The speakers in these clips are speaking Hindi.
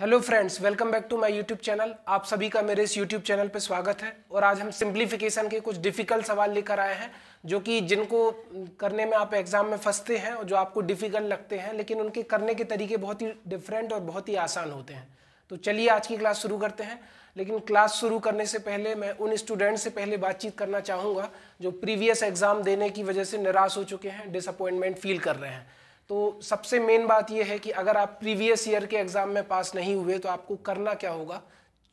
hello friends welcome back to my YouTube channel आप सभी का मेरे इस यूट्यूब चैनल पर स्वागत है और आज हम सिंप्लीफिकेशन के कुछ डिफिकल्ट सवाल लेकर आए हैं जो कि जिनको करने में आप एग्जाम में फंसते हैं और जो आपको डिफिकल्ट लगते हैं लेकिन उनके करने के तरीके बहुत ही डिफरेंट और बहुत ही आसान होते हैं तो चलिए आज की क्लास शुरू करते हैं लेकिन क्लास शुरू करने से पहले मैं उन स्टूडेंट से पहले बातचीत करना चाहूँगा जो प्रीवियस एग्ज़ाम देने की वजह से निराश हो चुके हैं डिसअपॉइंटमेंट फील कर रहे हैं तो सबसे मेन बात यह है कि अगर आप प्रीवियस ईयर के एग्ज़ाम में पास नहीं हुए तो आपको करना क्या होगा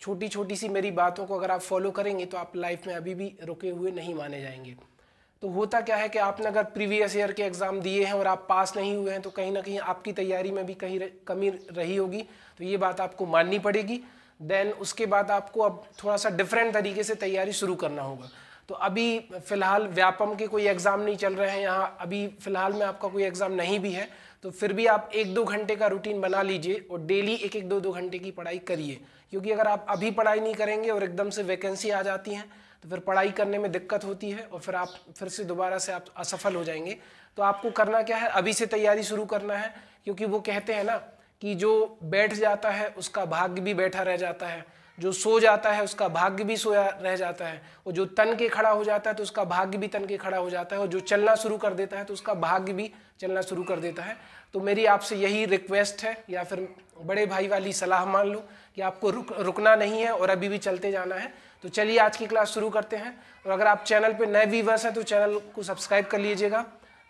छोटी छोटी सी मेरी बातों को अगर आप फॉलो करेंगे तो आप लाइफ में अभी भी रुके हुए नहीं माने जाएंगे तो होता क्या है कि आपने अगर प्रीवियस ईयर के एग्ज़ाम दिए हैं और आप पास नहीं हुए हैं तो कहीं ना कहीं आपकी तैयारी में भी कहीं कमी रही होगी तो ये बात आपको माननी पड़ेगी देन उसके बाद आपको अब थोड़ा सा डिफरेंट तरीके से तैयारी शुरू करना होगा तो अभी फ़िलहाल व्यापम के कोई एग्ज़ाम नहीं चल रहे हैं यहाँ अभी फ़िलहाल में आपका कोई एग्ज़ाम नहीं भी है तो फिर भी आप एक दो घंटे का रूटीन बना लीजिए और डेली एक एक दो दो घंटे की पढ़ाई करिए क्योंकि अगर आप अभी पढ़ाई नहीं करेंगे और एकदम से वैकेंसी आ जाती हैं तो फिर पढ़ाई करने में दिक्कत होती है और फिर आप फिर से दोबारा से आप असफल हो जाएंगे तो आपको करना क्या है अभी से तैयारी शुरू करना है क्योंकि वो कहते हैं ना कि जो बैठ जाता है उसका भाग्य भी बैठा रह जाता है जो सो जाता है उसका भाग्य भी सोया रह जाता है और जो तन के खड़ा हो जाता है तो उसका भाग्य भी तन के खड़ा हो जाता है और जो चलना शुरू कर देता है तो उसका भाग्य भी चलना शुरू कर देता है तो मेरी आपसे यही रिक्वेस्ट है या फिर बड़े भाई वाली सलाह मान लो कि आपको रुक रुकना नहीं है और अभी भी चलते जाना है तो चलिए आज की क्लास शुरू करते हैं और अगर आप चैनल पर नए व्यूवर्स हैं तो चैनल को सब्सक्राइब कर लीजिएगा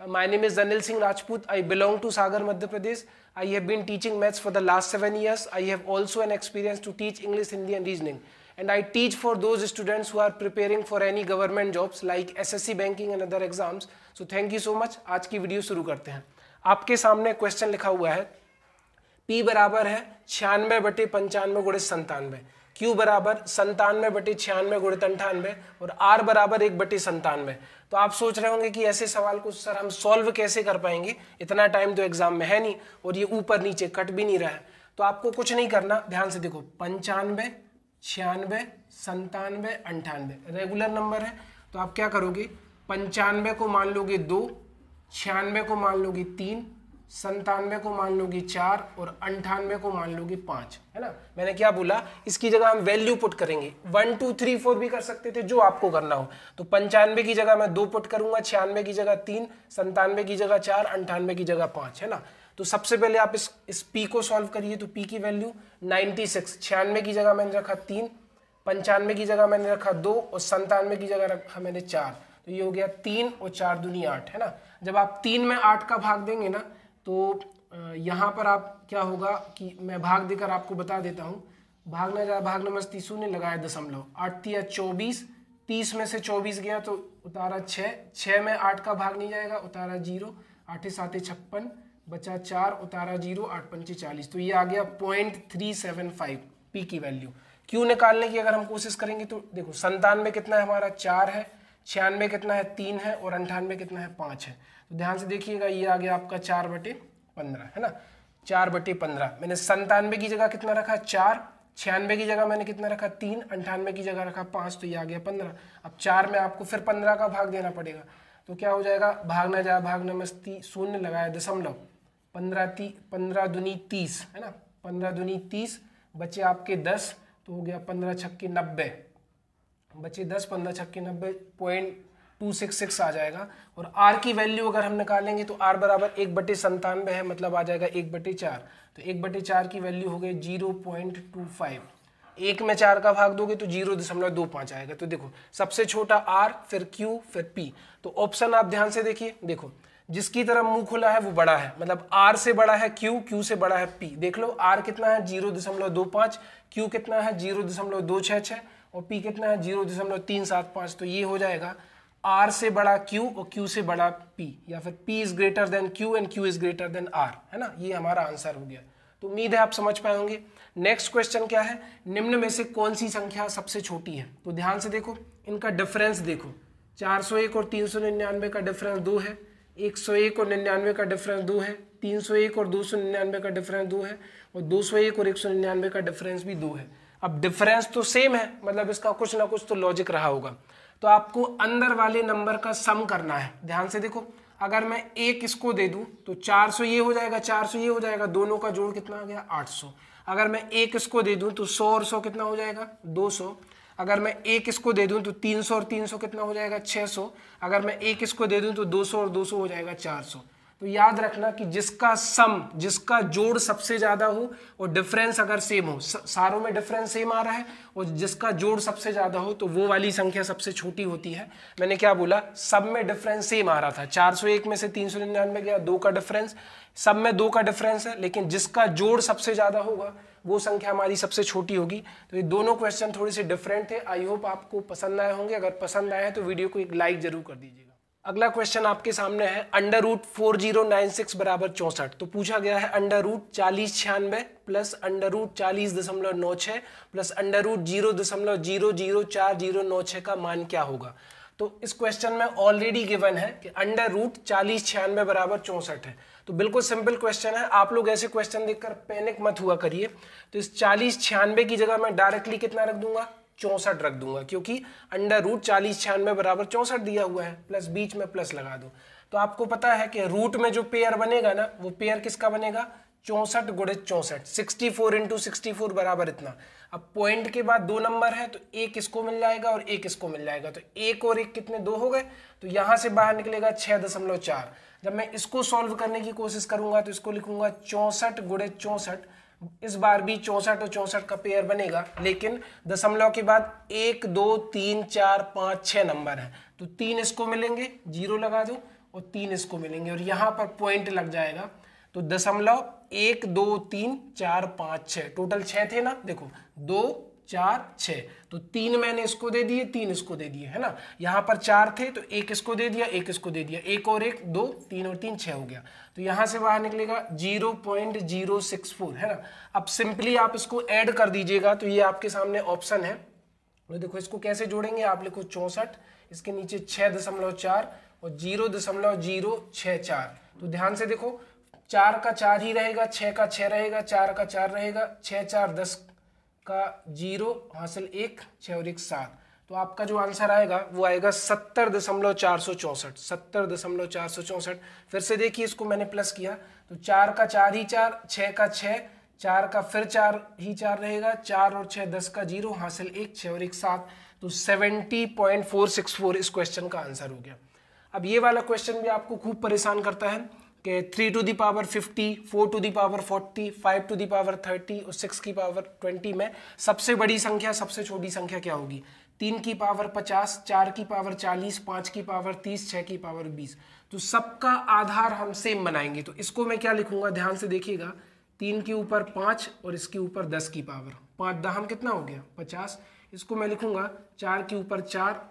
my name is Anil Singh Rajput I belong to Sagar Madhya Pradesh I have been teaching maths for the last seven years I have also an experience to teach English Hindi and reasoning and I teach for those students who are preparing for any government jobs like SSC banking and other exams so thank you so much आज की वीडियो शुरू करते हैं आपके सामने क्वेश्चन लिखा हुआ है पी बराबर है छियानवे बटे पंचानवे गुड़े संतानवे क्यू बराबर संतानवे बटे छियानवे गुड़े अंठानवे और आर बराबर एक बटे संतानवे तो आप सोच रहे होंगे कि ऐसे सवाल को सर हम सॉल्व कैसे कर पाएंगे इतना टाइम तो एग्जाम में है नहीं और ये ऊपर नीचे कट भी नहीं रहा है तो आपको कुछ नहीं करना ध्यान से देखो पंचानवे छियानवे संतानवे अंठानवे रेगुलर नंबर है तो आप क्या करोगे पंचानवे को मान लोगे दो छियानवे को मान लोगे तीन संतानवे को मान लोगी चार और अंठानवे को मान लोगी पांच है ना मैंने क्या बोला इसकी जगह हम वैल्यू पुट करेंगे वन टू थ्री फोर भी कर सकते थे जो आपको करना हो तो पंचानवे की जगह मैं दो पुट करूंगा छियानवे की जगह तीन संतानवे की जगह चार अंठानवे की जगह पांच है ना तो सबसे पहले आप इस इस पी को सॉल्व करिए तो पी की वैल्यू नाइन्टी सिक्स छियानवे की जगह मैंने रखा तीन पंचानवे की जगह मैंने रखा दो और संतानवे की जगह रखा मैंने चार तो ये हो गया तीन और चार दुनिया आठ है ना जब आप तीन में आठ का भाग देंगे ना तो यहाँ पर आप क्या होगा कि मैं भाग देकर आपको बता देता हूँ भागना जा भाग नंबर तीसों ने लगाया दशमलव आठ तीया चौबीस तीस में से चौबीस गया तो उतारा छः छः में आठ का भाग नहीं जाएगा उतारा जीरो आठे साते छप्पन बचा चार उतारा जीरो आठ पंचे चालीस तो ये आ गया point three seven five P की वैल्यू क्यों निकालने की अगर हम कोशिश करेंगे तो देखो संतानवे कितना है हमारा चार है छियानवे कितना है तीन है और अंठानवे कितना है पाँच है तो ध्यान से देखिएगा ये आ गया आपका चार बटे पंद्रह है ना चार बटे पंद्रह मैंने संतानवे की जगह कितना रखा चार छियानवे की जगह मैंने कितना रखा तीन अंठानवे की जगह रखा पाँच तो ये आ गया पंद्रह अब चार में आपको फिर पंद्रह का भाग देना पड़ेगा तो क्या हो जाएगा भाग ना जाए भाग नमस्ती शून्य लगाया दशमलव पंद्रह ती पंद्रह दुनी तीस है ना पंद्रह दुनी तीस बचे आपके दस तो हो गया पंद्रह छक्के नब्बे बचे दस पंद्रह छक्के नब्बे पॉइंट टू सिक्स सिक्स आ जाएगा और आर की वैल्यू अगर हम निकालेंगे तो आर बराबर एक बटे संतानवे है मतलब आ जाएगा एक बटे चार तो एक बटे चार की वैल्यू हो गई जीरो पॉइंट टू फाइव एक में चार का भाग दोगे तो जीरो दशमलव दो पाँच आएगा तो देखो सबसे छोटा आर फिर क्यू फिर पी तो ऑप्शन आप ध्यान से देखिए देखो जिसकी तरह मुंह खुला है वो बड़ा है मतलब आर से बड़ा है क्यू क्यू से बड़ा है पी देख लो आर कितना है जीरो दशमलव दो पाँच क्यू कितना है जीरो दशमलव दो छः छः और P कितना है जीरो दशमलव तीन सात पाँच तो ये हो जाएगा आर से बड़ा क्यू और क्यू से बड़ा पी या फिर P is greater than Q and Q is greater than R है ना ये हमारा आंसर हो गया तो उम्मीद है आप समझ पाए होंगे नेक्स्ट क्वेश्चन क्या है निम्न में से कौन सी संख्या सबसे छोटी है तो ध्यान से देखो इनका डिफरेंस देखो 401 और 399 का डिफरेंस दो है 101 और 99 का डिफरेंस दो है 301 और 299 का डिफरेंस दो है और 201 और 199 का डिफरेंस भी दो है अब डिफरेंस तो सेम है मतलब इसका कुछ ना कुछ तो लॉजिक रहा होगा तो आपको अंदर वाले नंबर का सम करना है ध्यान से देखो अगर मैं एक इसको दे दूँ तो 400 ये हो जाएगा 400 ये हो जाएगा दोनों का जोड़ कितना आ गया 800 अगर मैं एक इसको दे दूँ तो 100 और 100 कितना हो जाएगा 200 अगर मैं एक इसको दे दूँ तो 300 और 300 कितना हो जाएगा 600 अगर मैं एक इसको दे दूँ तो 200 और 200 हो जाएगा 400 तो याद रखना कि जिसका सम जिसका जोड़ सबसे ज़्यादा हो और डिफरेंस अगर सेम हो सारों में डिफरेंस सेम आ रहा है और जिसका जोड़ सबसे ज़्यादा हो तो वो वाली संख्या सबसे छोटी होती है मैंने क्या बोला सब में डिफरेंस सेम आ रहा था 401 में से तीन सौ निन्यानवे गया दो का डिफरेंस सब में दो का डिफरेंस है लेकिन जिसका जोड़ सबसे ज़्यादा होगा वो संख्या हमारी सबसे छोटी होगी तो ये दोनों क्वेश्चन थोड़े से डिफरेंट थे आई होप आपको पसंद आए होंगे अगर पसंद आए हैं तो वीडियो को एक लाइक ज़रूर कर दीजिए अगला क्वेश्चन आपके सामने है under root four zero nine six बराबर चौसठ तो पूछा गया है अंडर रूट चालीस छियानवे प्लस अंडर रूट चालीस दशमलव नौ छ प्लस अंडर रूट जीरो दशमलव जीरो जीरो चार जीरो नौ छ का मान क्या होगा तो इस क्वेश्चन में ऑलरेडी गिवन है कि अंडर रूट चालीस छियानवे बराबर चौंसठ है तो बिल्कुल सिंपल क्वेश्चन है आप लोग ऐसे क्वेश्चन देखकर पैनिक मत हुआ करिए तो इस चालीस छियानवे की जगह मैं डायरेक्टली कितना रख दूंगा चौंसठ रख दूंगा क्योंकि अंडर रूट चालीस छियानवे बराबर चौंसठ दिया हुआ है प्लस बीच में प्लस लगा दो तो आपको पता है कि रूट में जो पेयर बनेगा ना वो पेयर किसका बनेगा चौंसठ गुड़े चौंसठ sixty four into sixty four बराबर इतना अब पॉइंट के बाद दो नंबर है तो एक इसको मिल जाएगा और एक इसको मिल जाएगा तो एक और एक कितने दो हो गए तो यहां से बाहर निकलेगा छह दशमलव चार जब मैं इसको सॉल्व करने की कोशिश करूंगा तो इसको लिखूंगा चौंसठ गुड़े चौंसठ इस बार भी चौसठ और चौसठ का पेयर बनेगा लेकिन दशमलव के बाद एक दो तीन चार पाँच छः नंबर हैं तो तीन इसको मिलेंगे जीरो लगा दो और तीन इसको मिलेंगे और यहाँ पर पॉइंट लग जाएगा तो दशमलव एक दो तीन चार पाँच छः टोटल छः थे ना देखो दो चार छ तो तीन मैंने इसको दे दिए तीन इसको दे दिए है ना यहाँ पर चार थे तो एक इसको दे दिया एक इसको दे दिया एक और एक दो तीन और तीन छः हो गया तो यहाँ से बाहर निकलेगा zero point zero six four है ना अब सिंपली आप इसको ऐड कर दीजिएगा तो ये आपके सामने ऑप्शन है तो देखो इसको कैसे जोड़ेंगे आप लिखो चौंसठ इसके नीचे छः दशमलव चार और जीरो दशमलव जीरो छः चार तो ध्यान से देखो चार का चार ही रहेगा छः का छः रहेगा चार का चार रहेगा छः चार दस का जीरो हासिल एक छः और एक सात तो आपका जो आंसर आएगा वो आएगा सत्तर दशमलव चार सौ चौंसठ सत्तर दशमलव चार सौ चौंसठ फिर से देखिए इसको मैंने प्लस किया तो चार का चार ही चार छः का छः चार का फिर चार ही चार रहेगा चार और छः दस का जीरो हासिल एक छः और एक सात तो seventy point four six four इस क्वेश्चन का आंसर हो गया अब ये वाला क्वेश्चन भी आपको खूब परेशान करता है के three to the power fifty four to the power forty five to power thirty और सिक्स की पावर ट्वेंटी में सबसे बड़ी संख्या सबसे छोटी संख्या क्या होगी तीन की पावर पचास चार की पावर चालीस पाँच की पावर तीस छः की पावर बीस तो सबका आधार हम सेम बनाएंगे तो इसको मैं क्या लिखूंगा ध्यान से देखिएगा तीन के ऊपर पाँच और इसके ऊपर दस की पावर पाँच दहम कितना हो गया पचास इसको मैं लिखूंगा चार के ऊपर चार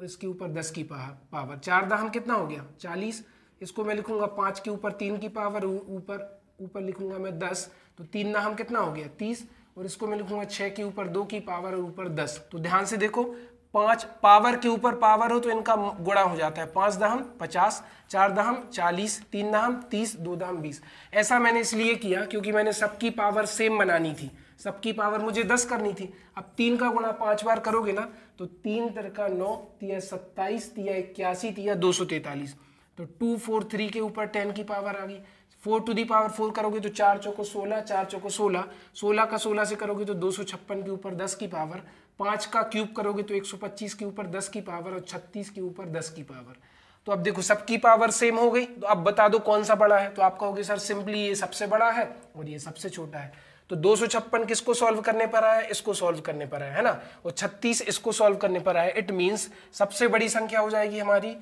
और इसके ऊपर दस की पावर चार दहम कितना हो गया चालीस इसको मैं लिखूंगा पाँच के ऊपर तीन की पावर ऊपर ऊपर लिखूंगा मैं दस तो तीन ना हम कितना हो गया तीस और इसको मैं लिखूंगा छः के ऊपर दो की पावर और ऊपर दस तो ध्यान से देखो पाँच पावर के ऊपर पावर हो तो इनका गुणा हो जाता है पाँच दहम पचास चार दहम चालीस तीन दहम तीस दो दहम बीस ऐसा मैंने इसलिए किया क्योंकि मैंने सबकी पावर सेम बनानी थी सबकी पावर मुझे दस करनी थी अब तीन का गुणा पाँच बार करोगे ना तो तीन तरह का नौ तिया सत्ताईस तिया इक्यासी तिया दो सौ तैतालीस तो टू फोर थ्री के ऊपर टेन की पावर आ गई four to the power four करोगे तो चार चौको सोलह चार चौको सोलह सोलह का सोलह से करोगे तो दो सौ छप्पन के ऊपर दस की पावर पांच का क्यूब करोगे तो एक सौ पच्चीस के ऊपर दस की पावर और छत्तीस के ऊपर दस की पावर तो अब देखो सबकी पावर सेम हो गई तो अब बता दो कौन सा बड़ा है तो आप कहोगे सर सिंपली ये सबसे बड़ा है और ये सबसे छोटा है तो दो सौ छप्पन किसको सॉल्व करने पर आया इसको सॉल्व करने पर आया है ना और छत्तीस इसको सॉल्व करने पर आया इट मीन्स सबसे बड़ी संख्या हो जाएगी हमारी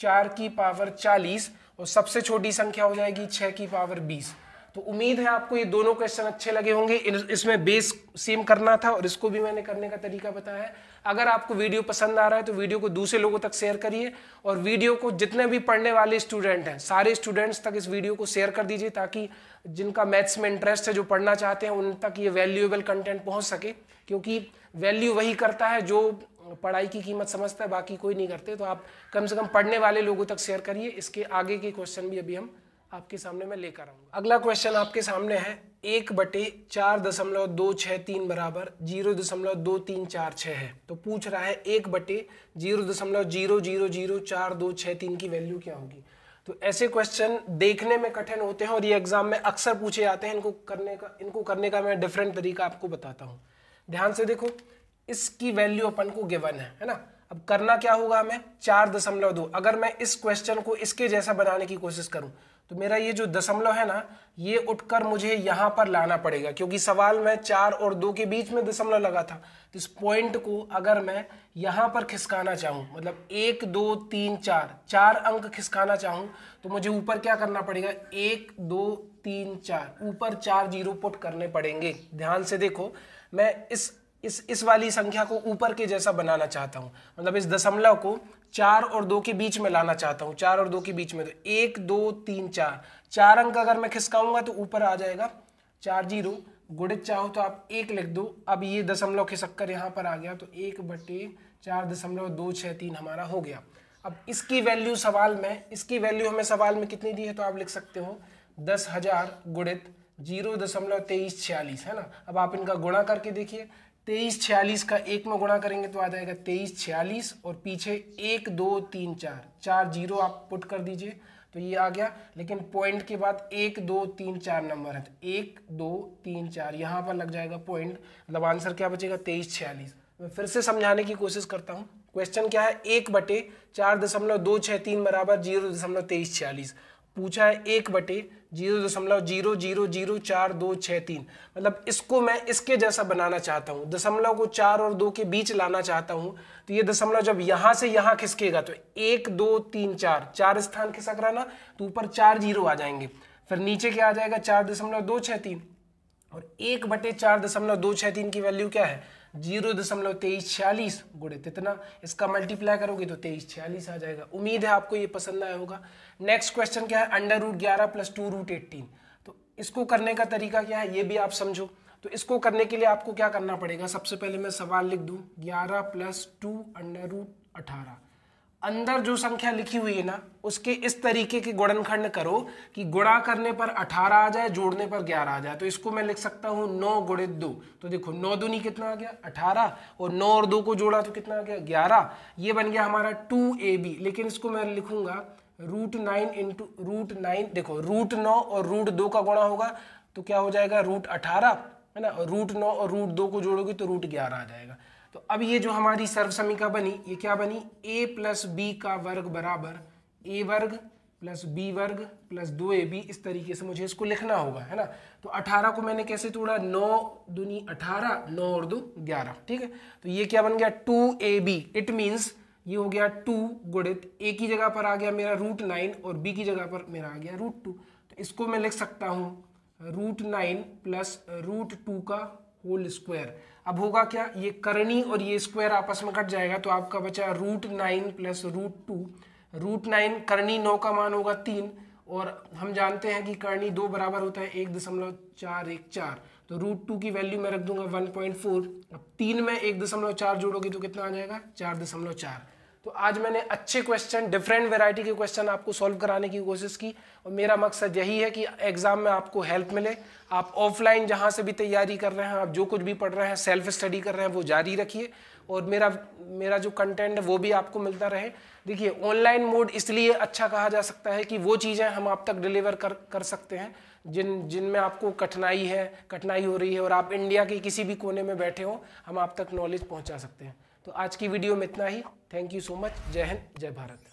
चार की पावर चालीस और सबसे छोटी संख्या हो जाएगी छः की पावर बीस तो उम्मीद है आपको ये दोनों क्वेश्चन अच्छे लगे होंगे इसमें बेस सेम करना था और इसको भी मैंने करने का तरीका बताया है अगर आपको वीडियो पसंद आ रहा है तो वीडियो को दूसरे लोगों तक शेयर करिए और वीडियो को जितने भी पढ़ने वाले स्टूडेंट हैं सारे स्टूडेंट्स तक इस वीडियो को शेयर कर दीजिए ताकि जिनका मैथ्स में इंटरेस्ट है जो पढ़ना चाहते हैं उन तक ये वैल्यूएबल कंटेंट पहुँच सके क्योंकि वैल्यू वही करता है जो पढ़ाई की कीमत समझता है बाकी कोई नहीं करते तो आप कम से कम पढ़ने वाले लोगों तक शेयर करिए इसके आगे के क्वेश्चन भी अभी हम आपके सामने मैं लेकर आऊंगा अगला क्वेश्चन आपके सामने है एक बटे चार दशमलव दो छह तीन बराबर जीरो दशमलव दो तीन चार छ है तो पूछ रहा है एक बटे जीरो दशमलव जीरो जीरो जीरो चार दो छह तीन की वैल्यू क्या होगी तो ऐसे क्वेश्चन देखने में कठिन होते हैं और ये एग्जाम में अक्सर पूछे जाते हैं इनको करने का इनको करने का मैं डिफरेंट तरीका आपको बताता हूँ ध्यान से देखो इसकी वैल्यू अपन को गिवन है है ना अब करना क्या होगा हमें चार दशमलव दो अगर मैं इस क्वेश्चन को इसके जैसा बनाने की कोशिश करूँ तो मेरा ये जो दशमलव है ना ये उठकर मुझे यहां पर लाना पड़ेगा क्योंकि सवाल में चार और दो के बीच में दशमलव लगा था तो इस पॉइंट को अगर मैं यहां पर खिसकाना चाहूं मतलब एक दो तीन चार चार अंक खिसकाना चाहूं तो मुझे ऊपर क्या करना पड़ेगा एक दो तीन चार ऊपर चार जीरो पुट करने पड़ेंगे ध्यान से देखो मैं इस इस इस वाली संख्या को ऊपर के जैसा बनाना चाहता हूँ मतलब इस दशमलव को चार और दो के बीच में लाना चाहता हूँ चार और दो के बीच में तो एक दो तीन चार चार अंक अगर मैं खिसकाऊंगा तो ऊपर आ जाएगा चार जीरो गुणित चाहो तो आप एक लिख दो अब ये दशमलव खिसक कर पर आ गया तो एक बटे चार दशमलव दो छः तीन हमारा हो गया अब इसकी वैल्यू सवाल में इसकी वैल्यू हमें सवाल में कितनी दी है तो आप लिख सकते हो दस हज़ार गुणित जीरो दशमलव तेईस छियालीस है ना अब आप इनका गुणा करके देखिए तेईस छियालीस का एक में गुणा करेंगे तो आ जाएगा तेईस छियालीस और पीछे एक दो तीन चार चार जीरो आप पुट कर दीजिए तो ये आ गया लेकिन पॉइंट के बाद एक दो तीन चार नंबर है तो एक दो तीन चार यहाँ पर लग जाएगा पॉइंट मतलब आंसर क्या बचेगा तेईस छियालीस मैं फिर से समझाने की कोशिश करता हूँ क्वेश्चन क्या है एक बटे चार दशमलव दो छः तीन बराबर जीरो दशमलव तेईस छियालीस पूछा है एक बटे जीरो दशमलव जीरो जीरो जीरो चार दो छः तीन मतलब इसको मैं इसके जैसा बनाना चाहता हूँ दशमलव को चार और दो के बीच लाना चाहता हूँ तो ये दशमलव जब यहाँ से यहाँ खिसकेगा तो एक दो तीन चार चार स्थान खिसक रहा ना तो ऊपर चार जीरो आ जाएंगे फिर नीचे क्या आ जाएगा चार दशमलव दो छः तीन और एक बटे चार दशमलव दो छः तीन की वैल्यू क्या है जीरो दशमलव तेईस छियालीस गुड़े कितना इसका मल्टीप्लाई करोगे तो तेईस छियालीस आ जाएगा उम्मीद है आपको ये पसंद आया होगा नेक्स्ट क्वेश्चन क्या है अंडर रूट ग्यारह प्लस टू रूट एट्टीन तो इसको करने का तरीका क्या है ये भी आप समझो तो इसको करने के लिए आपको क्या करना पड़ेगा सबसे पहले मैं सवाल लिख दूँ ग्यारह प्लस टू अंडर रूट अठारह अंदर जो संख्या लिखी हुई है ना उसके इस तरीके के गुणनखंड करो कि गुणा करने पर 18 आ जाए जोड़ने पर 11 आ जाए तो इसको मैं लिख सकता हूँ नौ गुणित दो तो देखो नौ दूनी कितना आ गया 18 और नौ और दो को जोड़ा तो कितना आ गया 11 ये बन गया हमारा टू ए बी लेकिन इसको मैं लिखूंगा root nine into root nine देखो रूट नौ और रूट दो का गुणा होगा तो क्या हो जाएगा रूट अठारह है ना रूट नौ और रूट दो को जोड़ोगे तो रूट ग्यारह आ जाएगा तो अब ये जो हमारी सर्वसमिका बनी ये क्या बनी ए प्लस बी का वर्ग बराबर ए वर्ग प्लस बी वर्ग प्लस दो ए बी इस तरीके से मुझे इसको लिखना होगा है ना तो अठारह को मैंने कैसे तोड़ा नौ दुनी अठारह नौ और दो ग्यारह ठीक है तो ये क्या बन गया two A B it means ये हो गया टू गुणित ए की जगह पर आ गया मेरा रूट नाइन और बी की जगह पर मेरा आ गया रूट टू तो इसको मैं लिख सकता हूँ root nine plus root two का होल स्क्वायर अब होगा क्या ये करनी और ये स्क्वायर आपस में कट जाएगा तो आपका बचा root nine plus root two root nine करनी नौ का मान होगा तीन और हम जानते हैं कि करनी दो बराबर होता है एक दशमलव चार एक चार तो रूट टू की वैल्यू मैं रख दूंगा वन पॉइंट फोर अब तीन में एक दशमलव चार जोड़ोगे तो कितना आ जाएगा चार दशमलव चार तो आज मैंने अच्छे क्वेश्चन डिफरेंट वेराइटी के क्वेश्चन आपको सॉल्व कराने की कोशिश की और मेरा मकसद यही है कि एग्ज़ाम में आपको हेल्प मिले आप ऑफलाइन जहाँ से भी तैयारी कर रहे हैं आप जो कुछ भी पढ़ रहे हैं सेल्फ स्टडी कर रहे हैं वो जारी रखिए और मेरा मेरा जो कंटेंट है वो भी आपको मिलता रहे देखिए ऑनलाइन मोड इसलिए अच्छा कहा जा सकता है कि वो चीज़ें हम आप तक डिलीवर कर कर सकते हैं जिन जिनमें आपको कठिनाई है कठिनाई हो रही है और आप इंडिया के किसी भी कोने में बैठे हो हम आप तक नॉलेज पहुँचा सकते हैं तो आज की वीडियो में इतना ही थैंक यू सो मच जय हिंद जय भारत